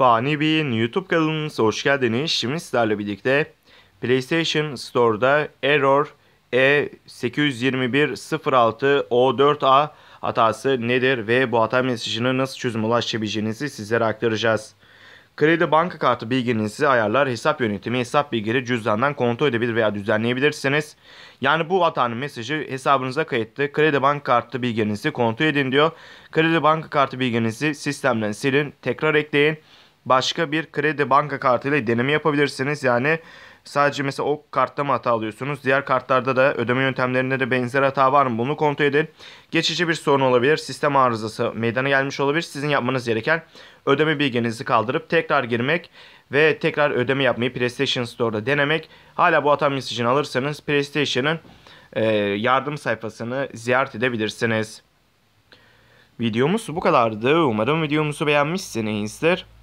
Fani Bey'in YouTube kanalımıza hoş geldiniz. Şimdi sizlerle birlikte PlayStation Store'da Error E82106O4A hatası nedir ve bu hata mesajını nasıl çözüm ulaşabileceğinizi sizlere aktaracağız. Kredi banka kartı bilginizi ayarlar, hesap yönetimi, hesap bilgileri cüzdandan kontrol edebilir veya düzenleyebilirsiniz. Yani bu hatanın mesajı hesabınıza kayıtlı kredi banka kartı bilginizi kontrol edin diyor. Kredi banka kartı bilginizi sistemden silin, tekrar ekleyin başka bir kredi banka kartıyla deneme yapabilirsiniz. Yani sadece mesela o kartta mı hata alıyorsunuz? Diğer kartlarda da ödeme yöntemlerinde de benzer hata var mı? Bunu kontrol edin. Geçici bir sorun olabilir. Sistem arızası meydana gelmiş olabilir. Sizin yapmanız gereken ödeme bilginizi kaldırıp tekrar girmek ve tekrar ödeme yapmayı PlayStation Store'da denemek. Hala bu hata mesajını alırsanız PlayStation'ın e, yardım sayfasını ziyaret edebilirsiniz. Videomuz bu kadardı. Umarım videomuzu beğenmişsinizdir.